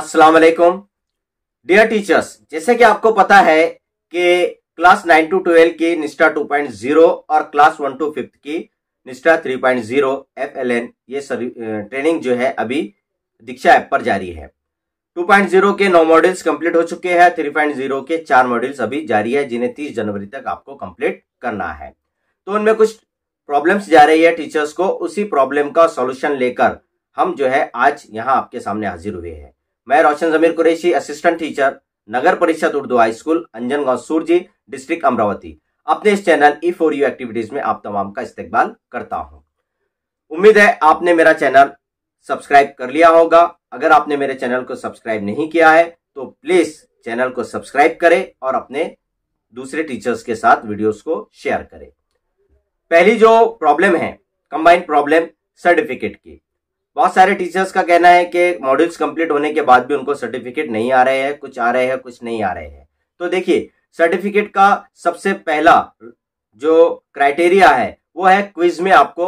अस्सलाम वालेकुम dear teachers जैसे कि आपको पता है कि क्लास नाइन टू ट्वेल्व की निष्ठा 2.0 और क्लास वन टू फिफ्थ की निष्ठा 3.0 पॉइंट ये सभी ट्रेनिंग जो है अभी दीक्षा ऐप पर जारी है 2.0 के नौ मॉड्यूल्स कंप्लीट हो चुके हैं 3.0 के चार मॉड्यूल्स अभी जारी है जिन्हें 30 जनवरी तक आपको कंप्लीट करना है तो उनमें कुछ प्रॉब्लम्स जा रही है टीचर्स को उसी प्रॉब्लम का सॉल्यूशन लेकर हम जो है आज यहाँ आपके सामने हाजिर हुए हैं मैं Roshan Zameer Qureshi assistant teacher Nagar Parishad Urdu high school अंजन गांव सूरजी डिस्ट्रिक्ट अमरावती अपने इस channel E for U activities में आप तमाम का इस्तेबाल करता हूँ उम्मीद है आपने मेरा चैनल सब्सक्राइब कर लिया होगा अगर आपने मेरे चैनल को सब्सक्राइब नहीं किया है तो प्लीज चैनल को सब्सक्राइब करें और अपने दूसरे टीचर्स के साथ वीडियोस को शेयर करें पहली जो प्रॉब्लम है कंबाइंड प्रॉब्लम सर्टिफिकेट की बहुत सारे टीचर्स का कहना है कि मॉड्यूल्स कंप्लीट होने के बाद भी उनको सर्टिफिकेट नहीं आ रहे हैं कुछ आ रहे हैं कुछ नहीं आ रहे हैं तो देखिए सर्टिफिकेट का सबसे पहला जो क्राइटेरिया है वो है क्विज में आपको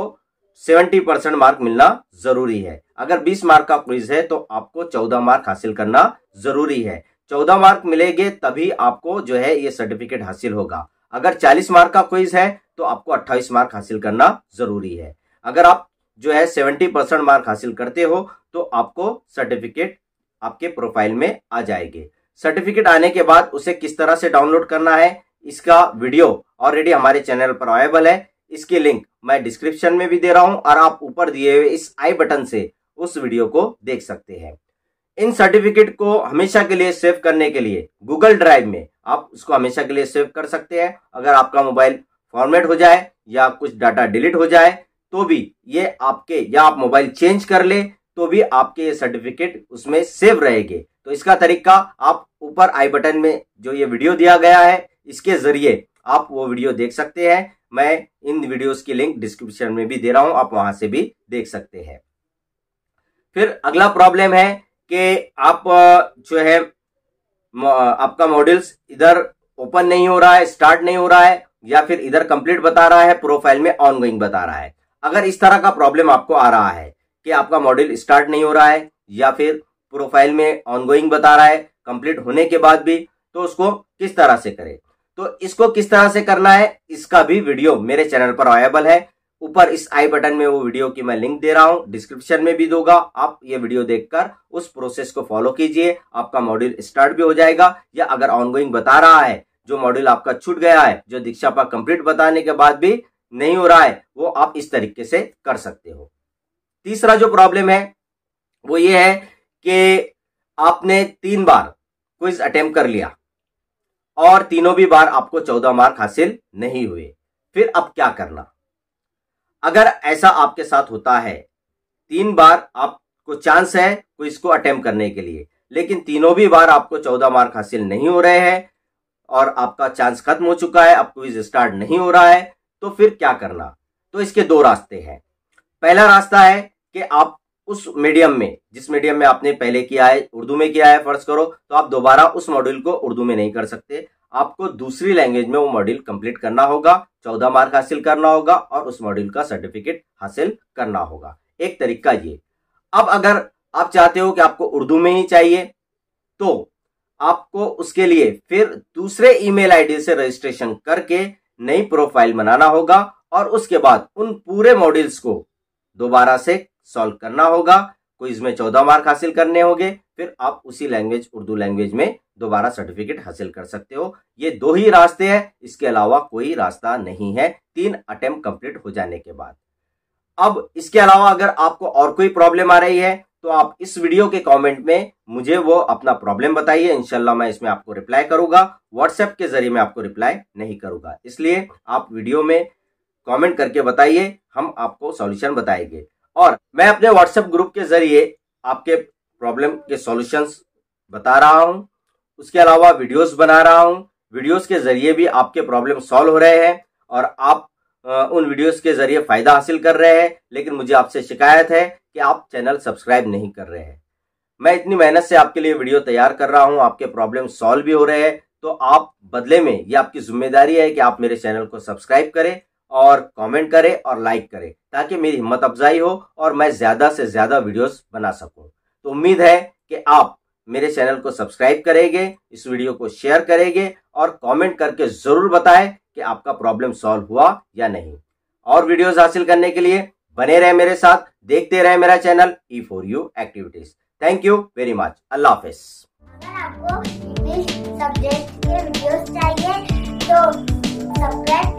70 परसेंट मार्क मिलना जरूरी है अगर 20 मार्क का क्विज है तो आपको 14 मार्क हासिल करना जरूरी है 14 मार्क मिलेंगे तभी आपको जो है ये सर्टिफिकेट हासिल होगा अगर 40 मार्क का क्विज है तो आपको 28 मार्क हासिल करना जरूरी है अगर आप जो है सेवेंटी परसेंट मार्क हासिल करते हो तो आपको सर्टिफिकेट आपके प्रोफाइल में आ जाएंगे सर्टिफिकेट आने के बाद उसे किस तरह से डाउनलोड करना है इसका वीडियो ऑलरेडी हमारे चैनल पर अवेलेबल है इसकी लिंक मैं डिस्क्रिप्शन में भी दे रहा हूं और आप ऊपर दिए हुए इस आई बटन से उस वीडियो को देख सकते हैं इन सर्टिफिकेट को हमेशा के लिए सेव करने के लिए गूगल ड्राइव में आप उसको हमेशा के लिए सेव कर सकते हैं अगर आपका मोबाइल फॉर्मेट हो जाए या कुछ डाटा डिलीट हो जाए तो भी ये आपके या आप मोबाइल चेंज कर ले तो भी आपके ये सर्टिफिकेट उसमें सेव रहेगे तो इसका तरीका आप ऊपर आई बटन में जो ये वीडियो दिया गया है इसके जरिए आप वो वीडियो देख सकते हैं मैं इन वीडियोस की लिंक डिस्क्रिप्शन में भी दे रहा हूं आप वहां से भी देख सकते हैं फिर अगला प्रॉब्लम है कि आप जो है आपका मॉड्यूल्स इधर ओपन नहीं हो रहा है स्टार्ट नहीं हो रहा है या फिर इधर कंप्लीट बता रहा है प्रोफाइल में ऑनगोइंग बता रहा है अगर इस तरह का प्रॉब्लम आपको आ रहा है कि आपका मॉड्यूल स्टार्ट नहीं हो रहा है या फिर प्रोफाइल में ऑनगोइंग बता रहा है कंप्लीट होने के बाद भी तो उसको किस तरह से करें तो इसको किस तरह से करना है इसका भी वीडियो मेरे चैनल पर अवेलेबल है ऊपर इस आई बटन में वो वीडियो की मैं लिंक दे रहा हूँ डिस्क्रिप्शन में भी दूंगा आप ये वीडियो देखकर उस प्रोसेस को फॉलो कीजिए आपका मॉड्यूल स्टार्ट भी हो जाएगा या अगर ऑनगोइंग बता रहा है जो मॉड्यूल आपका छूट गया है जो दीक्षा पर कंप्लीट बताने के बाद भी नहीं हो रहा है वो आप इस तरीके से कर सकते हो तीसरा जो प्रॉब्लम है वो ये है कि आपने तीन बार क्विज अटेम्प्ट कर लिया और तीनों भी बार आपको चौदह मार्क हासिल नहीं हुए फिर अब क्या करना अगर ऐसा आपके साथ होता है तीन बार आपको चांस है क्विज को अटेम्प्ट करने के लिए लेकिन तीनों भी बार आपको चौदह मार्क हासिल नहीं हो रहे हैं और आपका चांस खत्म हो चुका है अब क्विज स्टार्ट नहीं हो रहा है तो फिर क्या करना तो इसके दो रास्ते हैं पहला रास्ता है कि आप उस मीडियम में जिस मीडियम में आपने पहले किया है उर्दू में किया है फर्ज करो तो आप दोबारा उस मॉड्यूल को उर्दू में नहीं कर सकते आपको दूसरी लैंग्वेज में वो मॉड्यूल कंप्लीट करना होगा चौदह मार्क हासिल करना होगा और उस मॉड्यूल का सर्टिफिकेट हासिल करना होगा एक तरीका ये अब अगर आप चाहते हो कि आपको उर्दू में ही चाहिए तो आपको उसके लिए फिर दूसरे ईमेल आईडी से रजिस्ट्रेशन करके नई प्रोफाइल बनाना होगा और उसके बाद उन पूरे मॉड्यूल्स को दोबारा से सॉल्व करना होगा क्विज में चौदह मार्क हासिल करने होंगे फिर आप उसी लैंग्वेज उर्दू लैंग्वेज में दोबारा सर्टिफिकेट हासिल कर सकते हो ये दो ही रास्ते हैं इसके अलावा कोई रास्ता नहीं है तीन अटेम्प्ट कंप्लीट हो जाने के बाद अब इसके अलावा अगर आपको और कोई प्रॉब्लम आ रही है तो आप इस वीडियो के कमेंट में मुझे वो अपना प्रॉब्लम बताइए इनशाला मैं इसमें आपको रिप्लाई करूंगा व्हाट्सएप के जरिए मैं आपको रिप्लाई नहीं करूंगा इसलिए आप वीडियो में कमेंट करके बताइए हम आपको सॉल्यूशन बताएंगे और मैं अपने व्हाट्सएप ग्रुप के जरिए आपके प्रॉब्लम के सोल्यूशन बता रहा हूं उसके अलावा वीडियोज बना रहा हूं वीडियोज के जरिए भी आपके प्रॉब्लम सॉल्व हो रहे हैं और आप उन वीडियोस के जरिए फायदा हासिल कर रहे हैं लेकिन मुझे आपसे शिकायत है कि आप चैनल सब्सक्राइब नहीं कर रहे हैं मैं इतनी मेहनत से आपके लिए वीडियो तैयार कर रहा हूं आपके प्रॉब्लम सॉल्व भी हो रहे हैं तो आप बदले में ये आपकी जिम्मेदारी है कि आप मेरे चैनल को सब्सक्राइब करें और कमेंट करें और लाइक करें ताकि मेरी हिम्मत अफजाई हो और मैं ज़्यादा से ज़्यादा वीडियोस बना सकूं तो उम्मीद है कि आप मेरे चैनल को सब्सक्राइब करेंगे इस वीडियो को शेयर करेंगे और कमेंट करके ज़रूर बताएं कि आपका प्रॉब्लम सॉल्व हुआ या नहीं और वीडियोस हासिल करने के लिए बने रहे मेरे साथ देखते रहे मेरा channel E for U activities thank you very much अल्लाह हाफिज चाहिए तो सब्सक्राइब